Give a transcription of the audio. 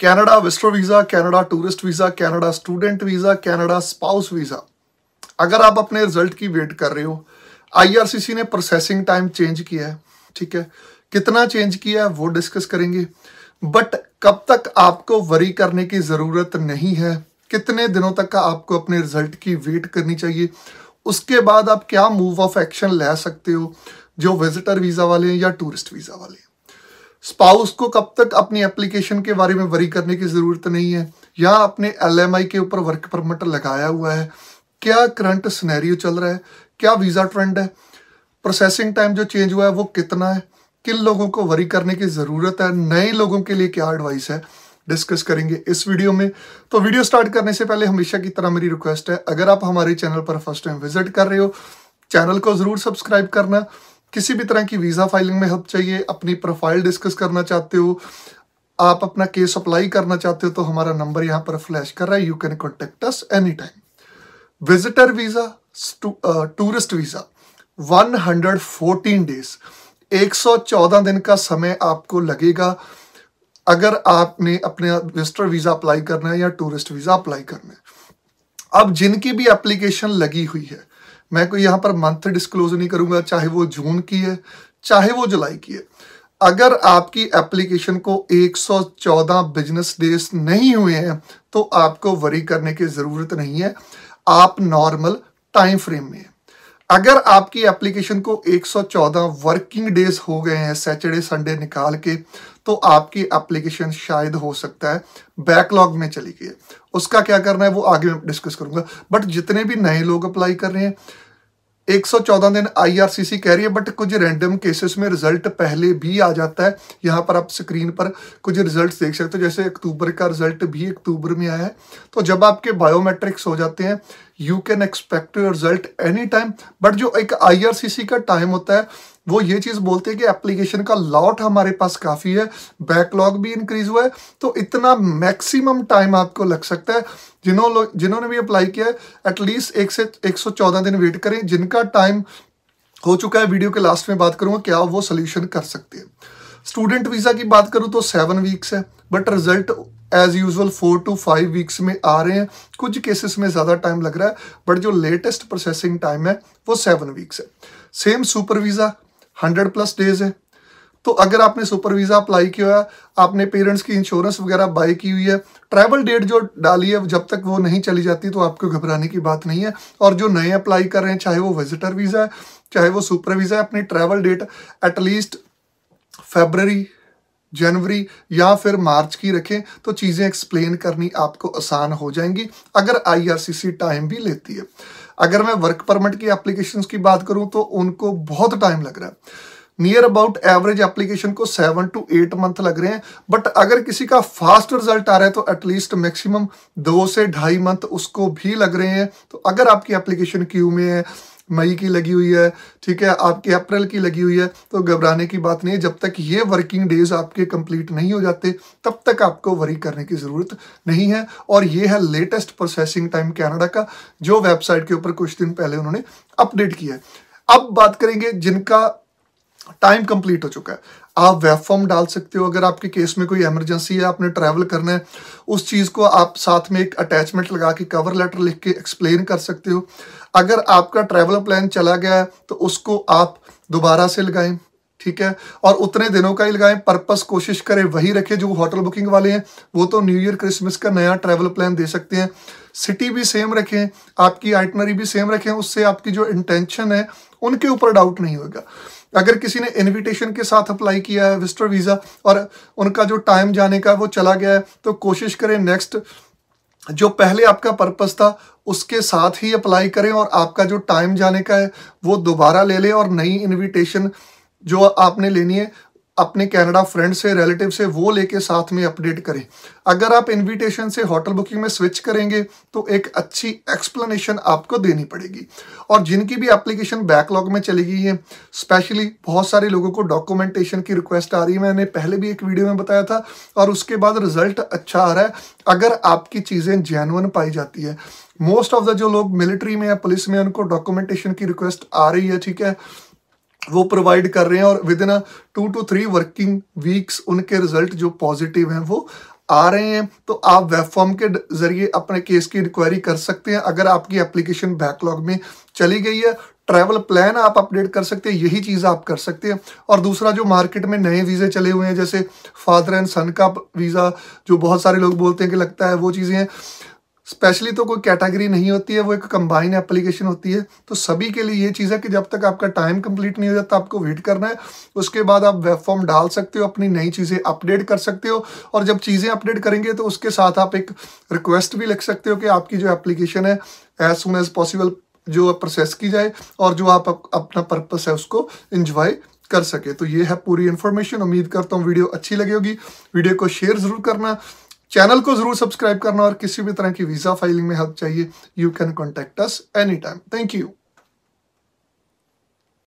Canada visitor visa Canada tourist visa Canada student visa Canada spouse visa अगर आप अपने result की wait कर रहे हो आईआरसीसी ने प्रोसेसिंग टाइम चेंज किया है ठीक है कितना चेंज किया है वो डिस्कस करेंगे बट कब तक आपको वरी करने की ज़रूरत नहीं है कितने दिनों तक का आपको अपने रिजल्ट की वेट करनी चाहिए उसके बाद आप क्या मूव ऑफ एक्शन ले सकते हो जो विजिटर वीज़ा वाले हैं या टूरिस्ट वीज़ा वाले हैं स्पाउस को कब तक अपनी एप्लीकेशन के बारे में वरी करने की ज़रूरत नहीं है या अपने एल के ऊपर वर्क परमिट लगाया हुआ है क्या करंट सिनेरियो चल रहा है क्या वीज़ा ट्रेंड है प्रोसेसिंग टाइम जो चेंज हुआ है वो कितना है किन लोगों को वरी करने की ज़रूरत है नए लोगों के लिए क्या एडवाइस है डिस्कस करेंगे इस वीडियो में तो वीडियो स्टार्ट करने से पहले हमेशा की तरह मेरी रिक्वेस्ट है अगर आप हमारे चैनल पर फर्स्ट टाइम विजिट कर रहे हो चैनल को ज़रूर सब्सक्राइब करना किसी भी तरह की वीज़ा फाइलिंग में हेल्प चाहिए अपनी प्रोफाइल डिस्कस करना चाहते हो आप अपना केस अप्लाई करना चाहते हो तो हमारा नंबर यहाँ पर फ्लैश कर रहा है you can contact us any time visitor visa tourist visa 114 days 114 दिन का समय आपको लगेगा अगर आपने अपने विजिटर वीज़ा अप्लाई करना है या टूरिस्ट वीज़ा अप्लाई करना है अब जिनकी भी एप्लीकेशन लगी हुई है मैं कोई यहाँ पर मंथ डिस्क्लोज नहीं करूँगा चाहे वो जून की है चाहे वो जुलाई की है अगर आपकी एप्लीकेशन को 114 बिजनेस डेज नहीं हुए हैं तो आपको वरी करने की ज़रूरत नहीं है आप नॉर्मल टाइम फ्रेम में अगर आपकी एप्लीकेशन को 114 वर्किंग डेज हो गए हैं सैटरडे संडे निकाल के तो आपकी एप्लीकेशन शायद हो सकता है बैकलॉग में चली गई उसका क्या करना है वो आगे मैं डिस्कस करूंगा बट जितने भी नए लोग अप्लाई कर रहे हैं 114 दिन आईआरसीसी कह रही है बट कुछ रैंडम केसेस में रिजल्ट पहले भी आ जाता है यहाँ पर आप स्क्रीन पर कुछ रिजल्ट देख सकते हो जैसे अक्टूबर का रिजल्ट भी अक्टूबर में आया है तो जब आपके बायोमेट्रिक्स हो जाते हैं you can expect to result any time but जो एक आईआरसीसी का टाइम होता है वो ये चीज़ बोलते हैं कि एप्लीकेशन का लॉट हमारे पास काफ़ी है बैकलॉग भी इंक्रीज हुआ है तो इतना मैक्सिमम टाइम आपको लग सकता है जिन्होंने जिन्होंने भी अप्लाई किया है एटलीस्ट एक से एक सौ चौदह दिन वेट करें जिनका टाइम हो चुका है वीडियो के लास्ट में बात करूँगा क्या वो सोल्यूशन कर सकते हैं स्टूडेंट वीज़ा की बात करूँ तो सेवन वीक्स है but result as usual four to five weeks में आ रहे हैं कुछ केसेस में ज़्यादा टाइम लग रहा है बट जो लेटेस्ट प्रोसेसिंग टाइम है वो सेवन वीक्स है same super visa hundred plus days है तो अगर आपने सुपर वीज़ा अप्लाई किया है आपने पेरेंट्स की इंश्योरेंस वगैरह बाई की हुई है ट्रैवल डेट जो डाली है जब तक वो नहीं चली जाती तो आपको घबराने की बात नहीं है और जो नए अप्लाई कर रहे हैं चाहे वो विजिटर वीज़ा है चाहे वो सुपर वीज़ा है अपनी ट्रैवल डेट एटलीस्ट फेबररी जनवरी या फिर मार्च की रखें तो चीज़ें एक्सप्लेन करनी आपको आसान हो जाएंगी अगर आईआरसीसी टाइम भी लेती है अगर मैं वर्क परमिट की एप्लीकेशंस की बात करूं तो उनको बहुत टाइम लग रहा है नियर अबाउट एवरेज एप्लीकेशन को सेवन टू एट मंथ लग रहे हैं बट अगर किसी का फास्ट रिजल्ट आ रहा है तो एटलीस्ट मैक्सिमम दो से ढाई मंथ उसको भी लग रहे हैं तो अगर आपकी एप्लीकेशन क्यू में है मई की लगी हुई है ठीक है आपके अप्रैल की लगी हुई है तो घबराने की बात नहीं है जब तक ये वर्किंग डेज आपके कंप्लीट नहीं हो जाते तब तक आपको वरी करने की ज़रूरत नहीं है और ये है लेटेस्ट प्रोसेसिंग टाइम कैनेडा का जो वेबसाइट के ऊपर कुछ दिन पहले उन्होंने अपडेट किया है अब बात करेंगे जिनका टाइम कंप्लीट हो चुका है आप वेब फॉर्म डाल सकते हो अगर आपके केस में कोई इमरजेंसी है आपने ट्रैवल करना है उस चीज़ को आप साथ में एक अटैचमेंट लगा के कवर लेटर लिख के एक्सप्लेन कर सकते हो अगर आपका ट्रैवल प्लान चला गया है तो उसको आप दोबारा से लगाएं ठीक है और उतने दिनों का ही लगाएं पर्पस कोशिश करें वही रखें जो होटल बुकिंग वाले हैं वो तो न्यू ईयर क्रिसमस का नया ट्रैवल प्लान दे सकते हैं सिटी भी सेम रखें आपकी आइटनरी भी सेम रखें उससे आपकी जो इंटेंशन है उनके ऊपर डाउट नहीं होगा अगर किसी ने इनविटेशन के साथ अप्लाई किया है विस्टर वीज़ा और उनका जो टाइम जाने का वो चला गया है तो कोशिश करें नेक्स्ट जो पहले आपका पर्पस था उसके साथ ही अप्लाई करें और आपका जो टाइम जाने का है वो दोबारा ले लें और नई इन्विटेशन जो आपने लेनी है अपने कैनेडा फ्रेंड से रिलेटिव से वो लेके साथ में अपडेट करें अगर आप इनविटेशन से होटल बुकिंग में स्विच करेंगे तो एक अच्छी एक्सप्लेनेशन आपको देनी पड़ेगी और जिनकी भी एप्लीकेशन बैकलॉग में चली गई है स्पेशली बहुत सारे लोगों को डॉक्यूमेंटेशन की रिक्वेस्ट आ रही है मैंने पहले भी एक वीडियो में बताया था और उसके बाद रिजल्ट अच्छा आ रहा है अगर आपकी चीज़ें जैनवन पाई जाती है मोस्ट ऑफ द जो लोग मिलिट्री में या पुलिस में उनको डॉक्यूमेंटेशन की रिक्वेस्ट आ रही है ठीक है वो प्रोवाइड कर रहे हैं और within two to three working weeks उनके रिजल्ट जो पॉजिटिव हैं वो आ रहे हैं तो आप वेब फॉर्म के जरिए अपने केस की इंक्वायरी कर सकते हैं अगर आपकी एप्लीकेशन बैकलॉग में चली गई है ट्रैवल प्लान आप अपडेट कर सकते हैं यही चीज़ आप कर सकते हैं और दूसरा जो मार्केट में नए वीज़े चले हुए हैं जैसे फादर एंड सन का वीज़ा जो बहुत सारे लोग बोलते हैं कि लगता है वो चीज़ें हैं स्पेशली तो कोई कैटेगरी नहीं होती है वो एक कंबाइन एप्लीकेशन होती है तो सभी के लिए ये चीज़ है कि जब तक आपका टाइम कंप्लीट नहीं हो जाता आपको वेट करना है उसके बाद आप वेब फॉर्म डाल सकते हो अपनी नई चीज़ें अपडेट कर सकते हो और जब चीज़ें अपडेट करेंगे तो उसके साथ आप एक रिक्वेस्ट भी लिख सकते हो कि आपकी जो एप्लीकेशन है एज सुन एज पॉसिबल जो प्रोसेस की जाए और जो आप अपना पर्पस है उसको इंजॉय कर सके तो ये है पूरी इन्फॉर्मेशन उम्मीद करता हूँ वीडियो अच्छी लगी होगी वीडियो को शेयर ज़रूर करना चैनल को जरूर सब्सक्राइब करना और किसी भी तरह की वीज़ा फाइलिंग में हेल्प चाहिए you can contact us any time thank you